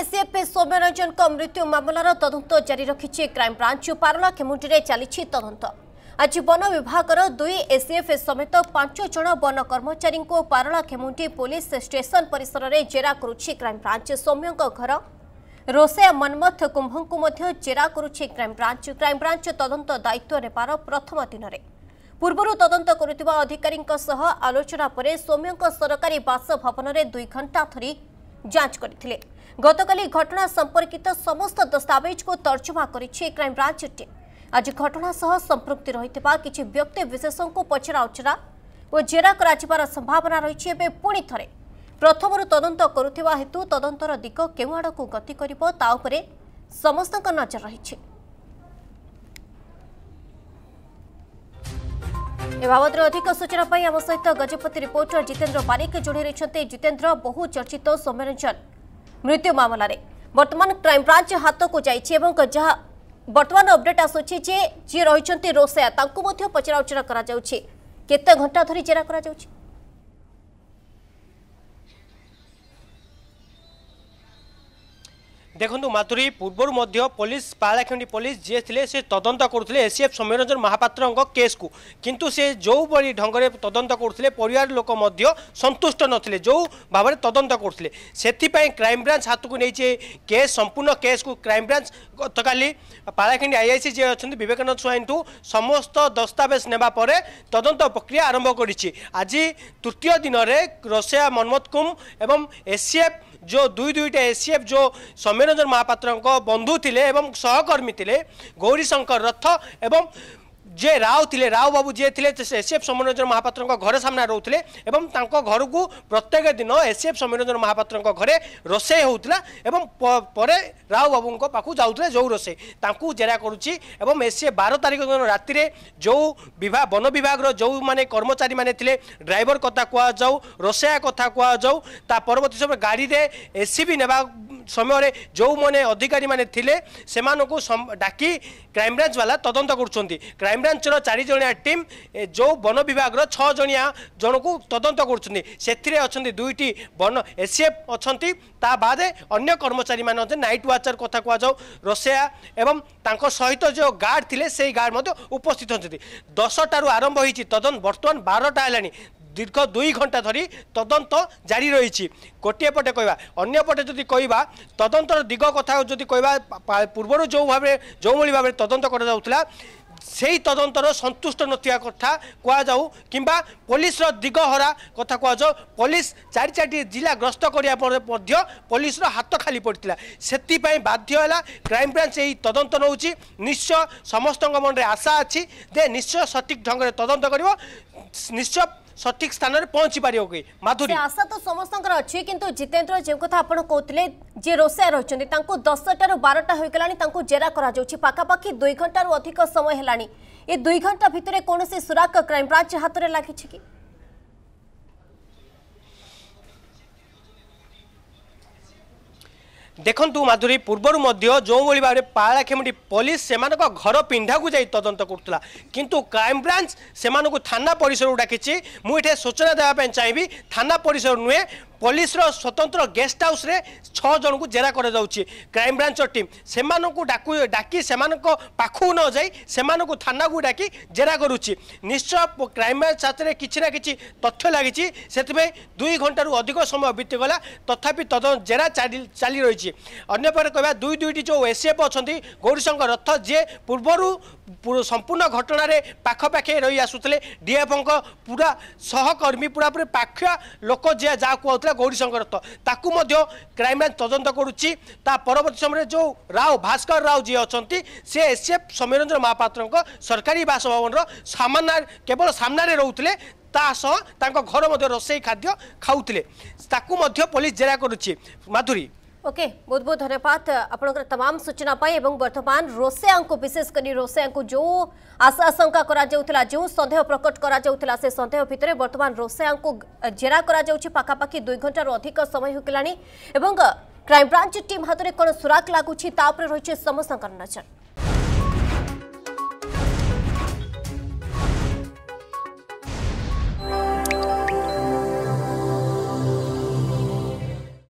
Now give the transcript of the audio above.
ଏସ୍ଏଫ୍ଏସ୍ଓ ମନୋରଞ୍ଜନଙ୍କ ମୃତ୍ୟୁ ମାମଲାର ତଦନ୍ତ ଜାରି ରଖିଛି କ୍ରାଇମ୍ବ୍ରାଞ୍ଚ ପାରଳା ଖେମୁଣ୍ଡିରେ ଚାଲିଛି ତଦନ୍ତ ଆଜି ବନ ବିଭାଗର ଦୁଇ ଏସ୍ଏଫ୍ଏସ୍ ସମେତ ପାଞ୍ଚ ଜଣ ବନ କର୍ମଚାରୀଙ୍କୁ ପାରଳା ଖେମୁଣ୍ଡି ପୋଲିସ ଷ୍ଟେସନ ପରିସରରେ ଜେରା କରୁଛି କ୍ରାଇମ୍ବ୍ରାଞ୍ଚ ସୌମ୍ୟଙ୍କ ଘର ରୋଷେୟା ମନ୍ମଥ କୁମ୍ଭଙ୍କୁ ମଧ୍ୟ ଜେରା କରୁଛି କ୍ରାଇମ୍ବ୍ରାଞ୍ଚ କ୍ରାଇମ୍ବ୍ରାଞ୍ଚ ତଦନ୍ତ ଦାୟିତ୍ୱ ନେବାର ପ୍ରଥମ ଦିନରେ ପୂର୍ବରୁ ତଦନ୍ତ କରୁଥିବା ଅଧିକାରୀଙ୍କ ସହ ଆଲୋଚନା ପରେ ସୌମ୍ୟଙ୍କ ସରକାରୀ ବାସଭବନରେ ଦୁଇ ଘଣ୍ଟା ଧରି ଯାଞ୍ଚ କରିଥିଲେ ଗତକାଲି ଘଟଣା ସମ୍ପର୍କିତ ସମସ୍ତ ଦସ୍ତାବିଜକୁ ତର୍ଜମା କରିଛି କ୍ରାଇମବ୍ରାଞ୍ଚ ଟିମ୍ ଆଜି ଘଟଣା ସହ ସମ୍ପୃକ୍ତି ରହିଥିବା କିଛି ବ୍ୟକ୍ତିବିଶେଷଙ୍କୁ ପଚରାଉଚରା ଓ ଜେରା କରାଯିବାର ସମ୍ଭାବନା ରହିଛି ଏବେ ପୁଣି ଥରେ ପ୍ରଥମରୁ ତଦନ୍ତ କରୁଥିବା ହେତୁ ତଦନ୍ତର ଦିଗ କେଉଁ ଆଡ଼କୁ ଗତି କରିବ ତା ଉପରେ ସମସ୍ତଙ୍କ ନଜର ରହିଛି ଏ ବାବଦରେ ଅଧିକ ସୂଚନା ପାଇଁ ଆମ ସହିତ ଗଜପତି ରିପୋର୍ଟର ଜିତେନ୍ଦ୍ର ବାରିକ ଯୋଡ଼ି ରହିଛନ୍ତି ଜିତେନ୍ଦ୍ର ବହୁ ଚର୍ଚ୍ଚିତ ସୌମ୍ୟରଞ୍ଜନ ମୃତ୍ୟୁ ମାମଲାରେ ବର୍ତ୍ତମାନ କ୍ରାଇମବ୍ରାଞ୍ଚ ହାତକୁ ଯାଇଛି ଏବଂ ଯାହା ବର୍ତ୍ତମାନ ଅପଡେଟ୍ ଆସୁଛି ଯେ ଯିଏ ରହିଛନ୍ତି ରୋଷେୟା ତାଙ୍କୁ ମଧ୍ୟ ପଚରାଉଚରା କରାଯାଉଛି କେତେ ଘଣ୍ଟା ଧରି ଜେରା କରାଯାଉଛି ଦେଖନ୍ତୁ ମାଧୁରୀ ପୂର୍ବରୁ ମଧ୍ୟ ପୋଲିସ ପାଳାଖେଣ୍ଡି ପୋଲିସ ଯିଏ ଥିଲେ ସେ ତଦନ୍ତ କରୁଥିଲେ ଏସିଏଫ୍ ସୌମ୍ୟରଞ୍ଜନ ମହାପାତ୍ରଙ୍କ କେସ୍କୁ କିନ୍ତୁ ସେ ଯେଉଁଭଳି ଢଙ୍ଗରେ ତଦନ୍ତ କରୁଥିଲେ ପରିବାର ଲୋକ ମଧ୍ୟ ସନ୍ତୁଷ୍ଟ ନଥିଲେ ଯେଉଁ ଭାବରେ ତଦନ୍ତ କରୁଥିଲେ ସେଥିପାଇଁ କ୍ରାଇମବ୍ରାଞ୍ଚ ହାତକୁ ନେଇଛି କେସ୍ ସମ୍ପୂର୍ଣ୍ଣ କେସ୍କୁ କ୍ରାଇମବ୍ରାଞ୍ଚ ଗତକାଲି ପାଳାଖେଣ୍ଡି ଆଇଆଇସି ଯିଏ ଅଛନ୍ତି ବିବେକାନନ୍ଦ ସ୍ୱାଇଁଠୁ ସମସ୍ତ ଦସ୍ତାବେଜ ନେବା ପରେ ତଦନ୍ତ ପ୍ରକ୍ରିୟା ଆରମ୍ଭ କରିଛି ଆଜି ତୃତୀୟ ଦିନରେ ରୋଷିଆ ମନ୍ମଥ କୁମ୍ ଏବଂ ଏସିଏଫ୍ ଯେଉଁ ଦୁଇ ଦୁଇଟା ଏସିଏଫ୍ ଯେଉଁ ସମୟ ভূপেন্দ্র ମହାପାତ୍ରଙ୍କ বন্ধু লে এবং সহকর্মী লে গৌরীশঙ্কর রথ এবং যে রাও লে রাও বাবু যে এসিএফ সৌম্যরঞ্জন মহাপাত্র ঘরে সামনে রোলে এবং তাঁর ঘরক প্রত্যেক দিন এসিএফ সৌম্যরঞ্জন মহাপাত্র ঘরে রোষে হোল এবং পরে রাও বাবু পাখু যাওলে যে রোষে তাঁকু জেরা করুছি এবং এসিএফ বার তারিখ দিন রাতে যে বিভাগ বন বিভাগর যে মানে কর্মচারী মানে লে ড্রাইভর কথা কুয়া যাও রোষেয়া কথা কুয়া যাও তা পরবর্তী সময় গাড়ি এসিবি নেওয়া ସମୟରେ ଯେଉଁମାନେ ଅଧିକାରୀମାନେ ଥିଲେ ସେମାନଙ୍କୁ ଡାକି କ୍ରାଇମବ୍ରାଞ୍ଚବାଲା ତଦନ୍ତ କରୁଛନ୍ତି କ୍ରାଇମବ୍ରାଞ୍ଚର ଚାରିଜଣିଆ ଟିମ୍ ଯେଉଁ ବନ ବିଭାଗର ଛଅ ଜଣିଆ ଜଣକୁ ତଦନ୍ତ କରୁଛନ୍ତି ସେଥିରେ ଅଛନ୍ତି ଦୁଇଟି ବନ ଏସିଏଫ୍ ଅଛନ୍ତି ତା ବାଦେ ଅନ୍ୟ କର୍ମଚାରୀମାନେ ଅଛନ୍ତି ନାଇଟ୍ ୱାଚର୍ କଥା କୁହାଯାଉ ରୋଷେୟା ଏବଂ ତାଙ୍କ ସହିତ ଯେଉଁ ଗାର୍ଡ଼ ଥିଲେ ସେଇ ଗାର୍ଡ଼ ମଧ୍ୟ ଉପସ୍ଥିତ ଅଛନ୍ତି ଦଶଟାରୁ ଆରମ୍ଭ ହୋଇଛି ତଦନ୍ତ ବର୍ତ୍ତମାନ ବାରଟା ହେଲାଣି দীর্ঘ দুই ঘণ্টা ধরি তদন্ত জারি রয়েছে গোটিয়ে পটে কহা অন্যপটে যদি কহা তদন্তর দিগ কথা যদি কহা পূর্বর যেভাবে যেভাবে ভাবে তদন্ত করা যাওয়া সেই তদন্তর সন্তুষ্ট নথিবা কথা কুযাও কিংবা পুলিশর দিগহরা কথা কুযাও পুলিশ চারি চারটি জেলা গ্রস্ত করা মধ্য পুলিশর হাত খালি পড়া সেপাই বাধ্য হল ক্রাইমব্রাঞ্চ এই তদন্ত নেଉଛି নিশ্চয় সমস্ত মনে আশা আছে যে নিশ্চয় সঠিক ঢঙ্গে তদন্ত করব নিশ্চয় সঠিক স্থানের পৌঁছি পারি মাধুরী আশা তো সমস্ত অছি কিন্তু জিতেন্দ্র যে কথা আপনার কৌলে যে রোষিয়া রয়েছেন তা দশটার বারোটা হয়ে গেল তা জেরা করা যাচ্ছে পাখাপাখি দুই ঘণ্টার অধিক সময় হল এ দুই ঘণ্টা ভিতরে কোণী সুরাক ক্রাইমব্রাঞ্চ হাতের লাগিছে কি ଦେଖନ୍ତୁ ମାଧୁରୀ ପୂର୍ବରୁ ମଧ୍ୟ ଯେଉଁଭଳି ଭାବରେ ପାଳା ଖେମୁଣ୍ଡି ପୋଲିସ ସେମାନଙ୍କ ଘର ପିନ୍ଧାକୁ ଯାଇ ତଦନ୍ତ କରୁଥିଲା କିନ୍ତୁ କ୍ରାଇମବ୍ରାଞ୍ଚ ସେମାନଙ୍କୁ ଥାନା ପରିସରକୁ ଡାକିଛି ମୁଁ ଏଠି ସୂଚନା ଦେବା ପାଇଁ ଚାହିଁବି ଥାନା ପରିସର ନୁହେଁ ପୋଲିସର ସ୍ୱତନ୍ତ୍ର ଗେଷ୍ଟ ହାଉସ୍ରେ ଛଅ ଜଣଙ୍କୁ ଜେରା କରାଯାଉଛି କ୍ରାଇମବ୍ରାଞ୍ଚର ଟିମ୍ ସେମାନଙ୍କୁ ଡାକୁ ଡାକି ସେମାନଙ୍କ ପାଖକୁ ନ ଯାଇ ସେମାନଙ୍କୁ ଥାନାକୁ ଡାକି ଜେରା କରୁଛି ନିଶ୍ଚୟ କ୍ରାଇମବ୍ରାଞ୍ଚ ସାଥିରେ କିଛି ନା କିଛି ତଥ୍ୟ ଲାଗିଛି ସେଥିପାଇଁ ଦୁଇ ଘଣ୍ଟାରୁ ଅଧିକ ସମୟ ବିତିଗଲା ତଥାପି ତଦନ୍ତ ଜେରା ଚାଲି ରହିଛି ଅନ୍ୟପଟେ କହିବା ଦୁଇ ଦୁଇଟି ଯେଉଁ ଏସିଏଫ୍ ଅଛନ୍ତି ଗୌରୀଶଙ୍କର ରଥ ଯିଏ ପୂର୍ବରୁ সম্পূর্ণ ঘটনার পাখপাখে রই আসুলে ডিএফঙ্ক পুরা সহকর্মী পুরা পুরি পাখিয়া লোক যে যা কুয়া গৌরীশঙ্কর দত্ত তাকে ক্রাইমব্রাঞ্চ তদন্ত করুচি তা পরবর্তী সময় যে রাও ভাস্কর রাও যে অনেক সে এসএফ সমীরঞ্জন মহাপাত্র সরকারি বাসভবনর সামনা কেবল সামনারে রুলে তা সহ তাঙ্ক ঘর মধ্যে রোষেই খাদ্য খাওলে তাকে পুলিশ জেরা করুচি মাধুরী ओके बहुत बहुत धन्यवाद आपणकर तमाम सूचना एवं बर्तमान रोसेया को विशेष रोसेया को जो आशा आशंका करा जो सन्देह प्रकट करा से सन्देह भितर बर्तमान रोसेया को जेरा पाखापाखि दुई घंटार अधिक समय हो गला क्राइमब्रांच टीम हाथ में कौन सुराक लगुच रही समस्त नजर